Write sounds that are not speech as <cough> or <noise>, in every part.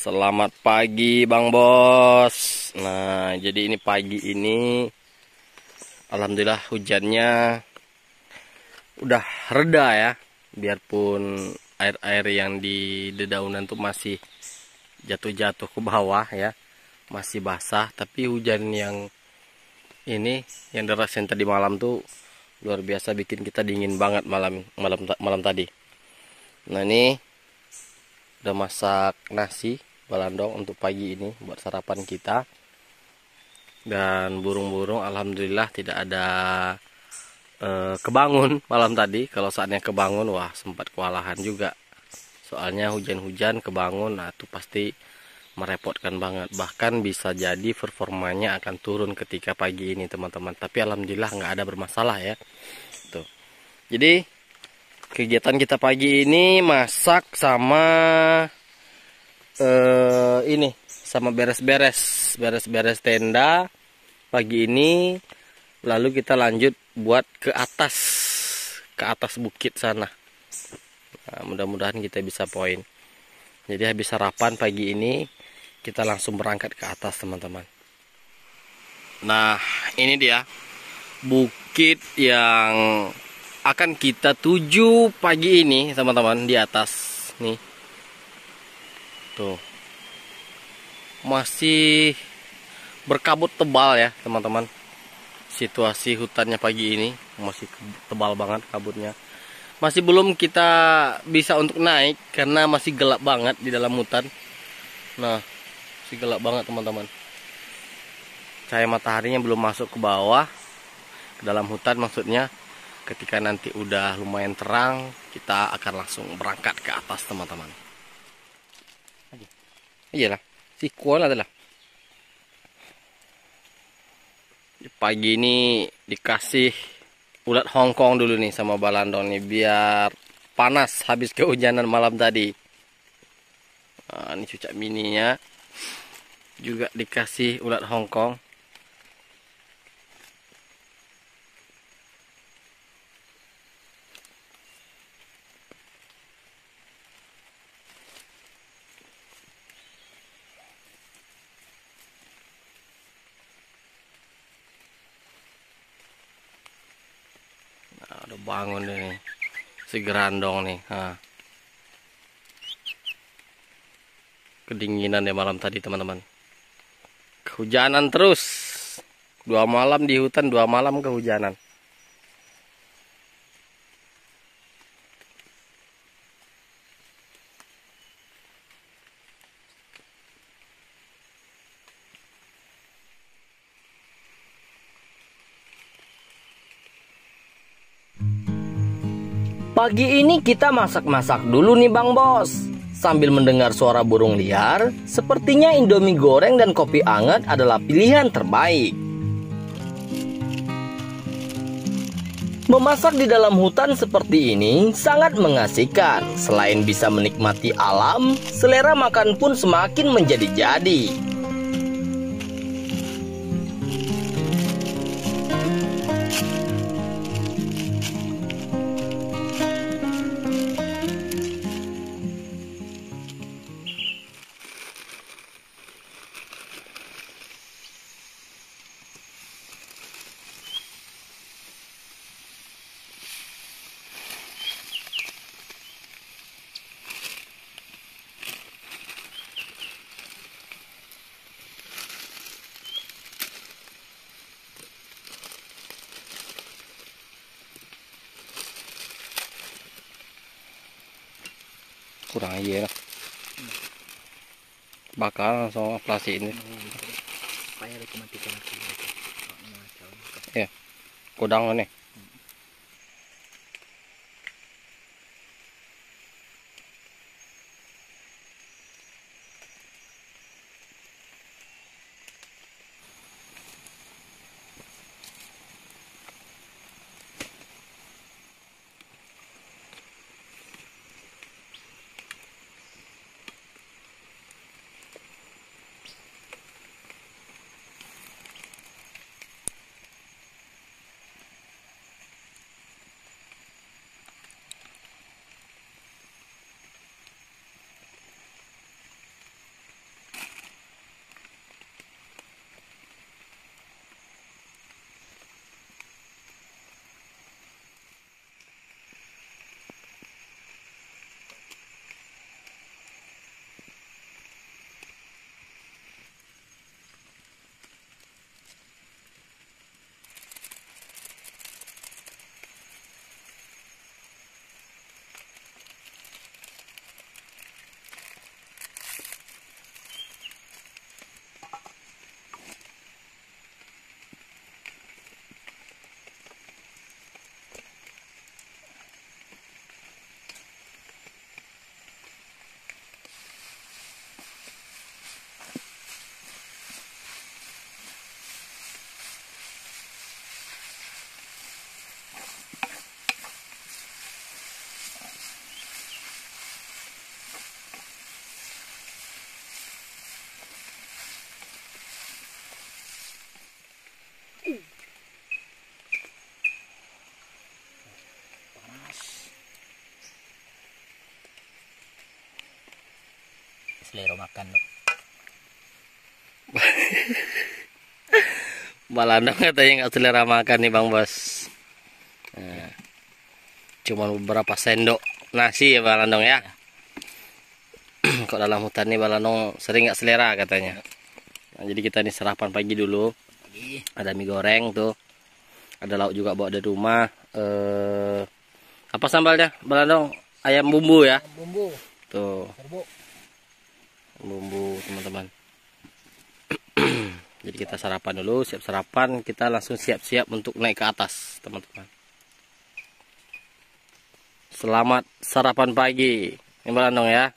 Selamat pagi Bang Bos Nah jadi ini pagi ini Alhamdulillah hujannya Udah reda ya Biarpun air-air yang di dedaunan tuh masih Jatuh-jatuh ke bawah ya Masih basah Tapi hujan yang ini Yang deras yang tadi malam tuh Luar biasa bikin kita dingin banget malam malam malam tadi Nah ini udah masak nasi balandong untuk pagi ini buat sarapan kita dan burung-burung alhamdulillah tidak ada eh, kebangun malam tadi kalau saatnya kebangun wah sempat kewalahan juga soalnya hujan-hujan kebangun nah itu pasti merepotkan banget bahkan bisa jadi performanya akan turun ketika pagi ini teman-teman tapi alhamdulillah nggak ada bermasalah ya tuh jadi kegiatan kita pagi ini masak sama eh, ini sama beres-beres beres-beres tenda pagi ini lalu kita lanjut buat ke atas ke atas bukit sana nah, mudah-mudahan kita bisa poin jadi habis sarapan pagi ini kita langsung berangkat ke atas teman-teman nah ini dia bukit yang akan kita tuju pagi ini teman-teman di atas nih tuh gitu. masih berkabut tebal ya teman-teman situasi hutannya pagi ini masih tebal banget kabutnya masih belum kita bisa untuk naik karena masih gelap banget di dalam hutan nah masih gelap banget teman-teman cahaya mataharinya belum masuk ke bawah ke dalam hutan maksudnya ketika nanti udah lumayan terang kita akan langsung berangkat ke atas teman-teman Iyalah, si koala adalah. Pagi ini dikasih ulat Hongkong dulu nih sama balandong nih biar panas habis kehujanan malam tadi. Nah, ini cucak mininya juga dikasih ulat Hongkong. bangun nih si gerandong nih nah. kedinginan ya malam tadi teman-teman kehujanan terus dua malam di hutan dua malam kehujanan Pagi ini kita masak-masak dulu nih Bang Bos. Sambil mendengar suara burung liar, sepertinya Indomie goreng dan kopi anget adalah pilihan terbaik. Memasak di dalam hutan seperti ini sangat mengasihkan. Selain bisa menikmati alam, selera makan pun semakin menjadi-jadi. kurang aja lah bakar langsung aplasi ini ya kudang nih Selera makan lo <laughs> Balanda katanya nggak selera makan nih bang bos nah, cuma beberapa sendok nasi ya Balandong ya, <clears throat> kok dalam hutan nih Balandong sering nggak selera katanya nah, jadi kita nih sarapan pagi dulu ada mie goreng tuh ada lauk juga bawa dari rumah eh apa sambalnya Balandong ayam bumbu ya bumbu tuh bumbu teman-teman <clears throat> jadi kita sarapan dulu siap sarapan kita langsung siap-siap untuk naik ke atas teman-teman selamat sarapan pagi ini dong ya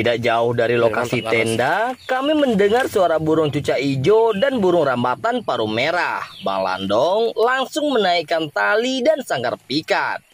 Tidak jauh dari lokasi tenda, kami mendengar suara burung cuca ijo dan burung rambatan paru merah. Bang Landong langsung menaikkan tali dan sanggar pikat.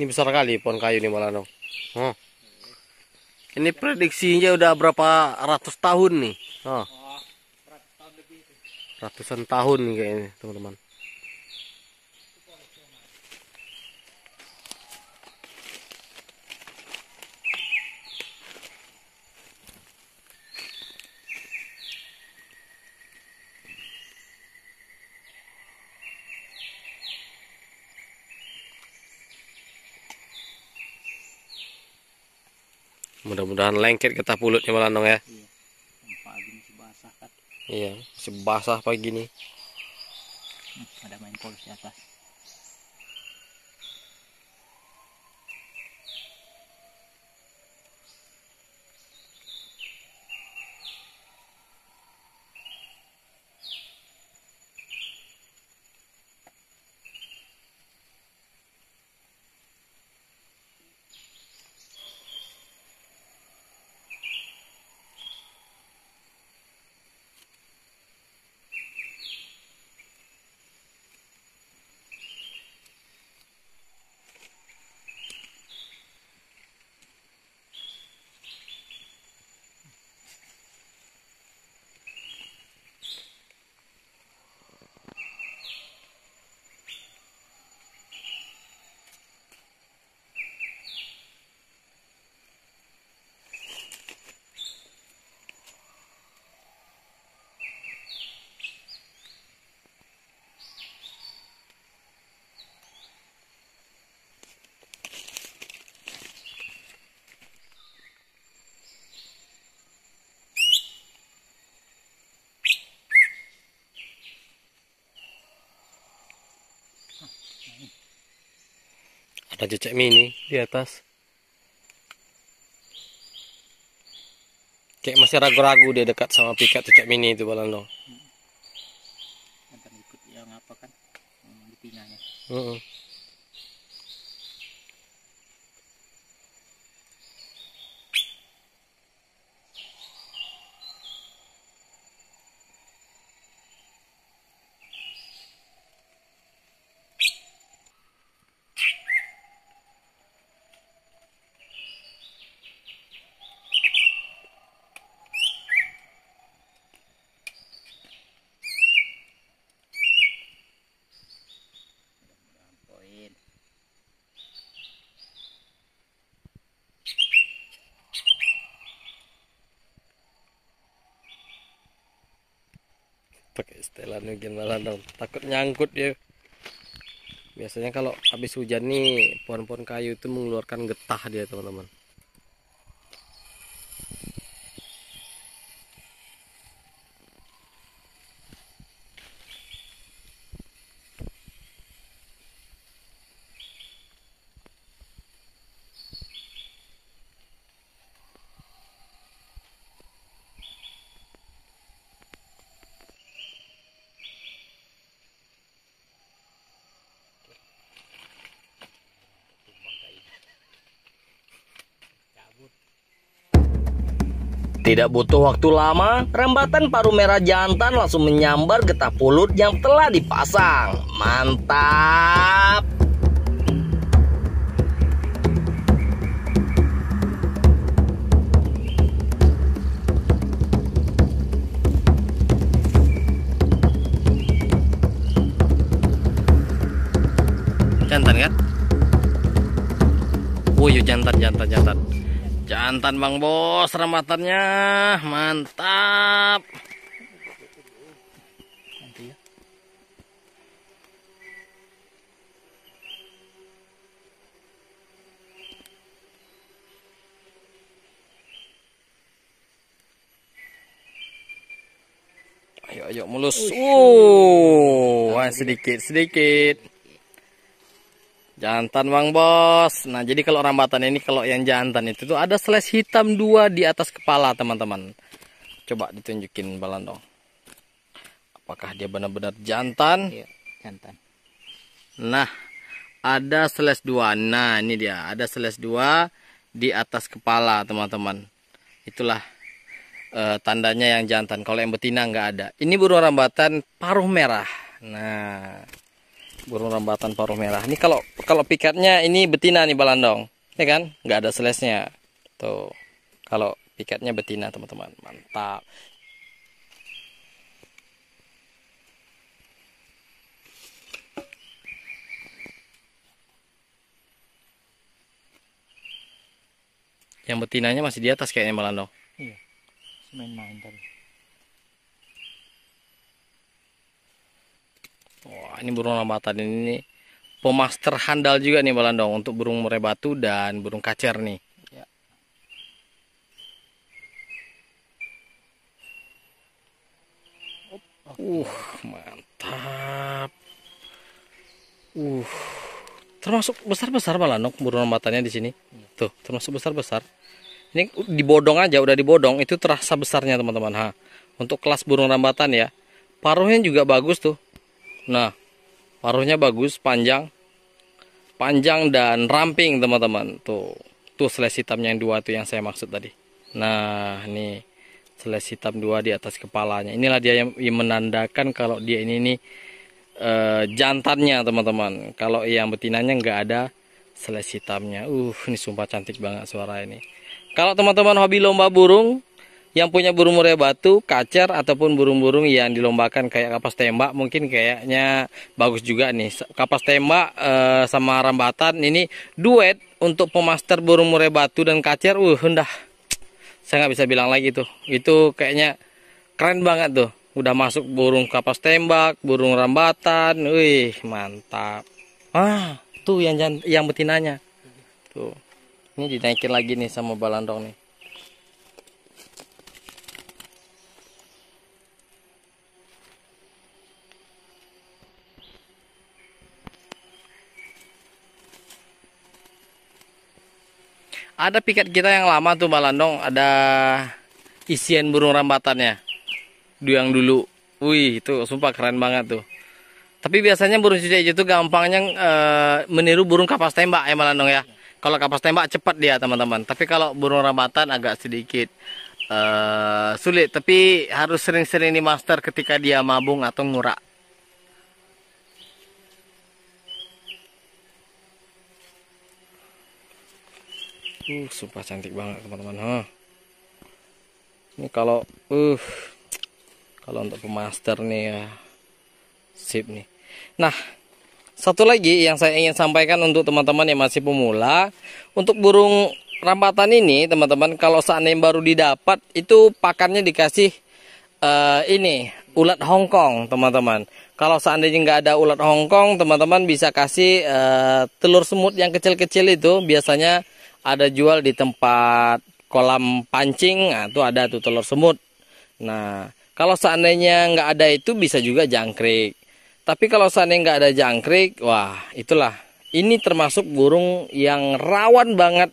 Ini besar kali pohon kayu nih Malano. dong. Oh. Ini prediksinya udah berapa ratus tahun nih. Oh. Ratusan tahun kayaknya teman-teman. Mudah-mudahan lengket getah pulutnya melandong ya. Iya. Pagi ini basah kan. Iya, sebasah pagi ini. ada main polis di atas. ada cecek mini di atas kayak masih ragu-ragu dia dekat sama pikat cecek mini itu balon balando hmm. akan ikut yang apa kan dipinanya uh -uh. pakai setelan mungkin malah dong takut nyangkut ya biasanya kalau habis hujan nih pohon-pohon kayu itu mengeluarkan getah dia teman-teman Tidak butuh waktu lama, rembatan paru merah jantan langsung menyambar getah pulut yang telah dipasang. Mantap! Jantan kan? Wuyuh jantan jantan jantan. Jantan Bang Bos rematannya. Mantap. Ya. Ayo ayo mulus. Oh, sedikit sedikit. Jantan Bang Bos. Nah, jadi kalau rambatan ini kalau yang jantan itu tuh ada slash hitam dua di atas kepala, teman-teman. Coba ditunjukin balan dong. Apakah dia benar-benar jantan? Iya, jantan. Nah, ada slash dua. Nah, ini dia. Ada slash dua di atas kepala, teman-teman. Itulah uh, tandanya yang jantan. Kalau yang betina nggak ada. Ini burung rambatan paruh merah. Nah, burung rambatan paruh merah. Ini kalau kalau pikatnya ini betina nih balandong, ya kan? Nggak ada selesnya. Tuh, kalau pikatnya betina teman-teman, mantap. Yang betinanya masih di atas kayaknya balandong. Iya, main-main tadi. Wah ini burung lambatan ini pemaster handal juga nih Balandong untuk burung murai batu dan burung kacer nih. Ya. Uh mantap. Uh termasuk besar besar Balandong burung lambatannya di sini. Iya. Tuh termasuk besar besar. Ini dibodong aja udah dibodong itu terasa besarnya teman-teman ha. Untuk kelas burung rambatan ya. Paruhnya juga bagus tuh. Nah, paruhnya bagus, panjang. Panjang dan ramping, teman-teman. Tuh. Tuh seles hitamnya yang dua tuh yang saya maksud tadi. Nah, ini seles hitam dua di atas kepalanya. Inilah dia yang menandakan kalau dia ini nih eh, e, jantannya, teman-teman. Kalau yang betinanya nggak ada seles hitamnya. Uh, ini sumpah cantik banget suara ini. Kalau teman-teman hobi lomba burung, yang punya burung murai batu, kacer ataupun burung-burung yang dilombakan kayak kapas tembak mungkin kayaknya bagus juga nih. Kapas tembak e, sama rambatan ini duet untuk pemaster burung murai batu dan kacer. Uh, hendah. Saya nggak bisa bilang lagi tuh. Itu kayaknya keren banget tuh. Udah masuk burung kapas tembak, burung rambatan. Wih, mantap. Ah, tuh yang yang betinanya. Tuh. Ini dinaikin lagi nih sama balandong nih. Ada piket kita yang lama tuh Landong ada isian burung rambatannya. Yang dulu. Wih, itu sumpah keren banget tuh. Tapi biasanya burung cucak itu gampangnya e, meniru burung kapas tembak ya Landong ya. Kalau kapas tembak cepat dia teman-teman. Tapi kalau burung rambatan agak sedikit e, sulit. Tapi harus sering-sering di master ketika dia mabung atau ngurak. uh sumpah cantik banget teman-teman huh. ini kalau uh kalau untuk pemaster nih ya sip nih nah satu lagi yang saya ingin sampaikan untuk teman-teman yang masih pemula untuk burung rambatan ini teman-teman kalau seandainya baru didapat itu pakannya dikasih uh, ini ulat Hongkong teman-teman kalau seandainya nggak ada ulat Hongkong teman-teman bisa kasih uh, telur semut yang kecil-kecil itu biasanya ada jual di tempat kolam pancing, nah, itu ada tuh telur semut. Nah, kalau seandainya nggak ada itu bisa juga jangkrik. Tapi kalau seandainya nggak ada jangkrik, wah itulah. Ini termasuk burung yang rawan banget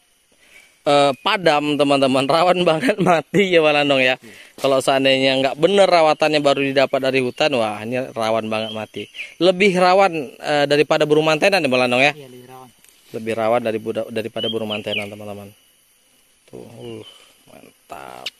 eh, padam teman-teman, <laughs> rawan banget mati ya Walandong ya. Kalau seandainya nggak bener rawatannya baru didapat dari hutan, wah ini rawan banget mati. Lebih rawan eh, daripada burung mantenan ya Walandong ya. ya lebih rawat dari daripada burung mantenan teman-teman tuh uh, mantap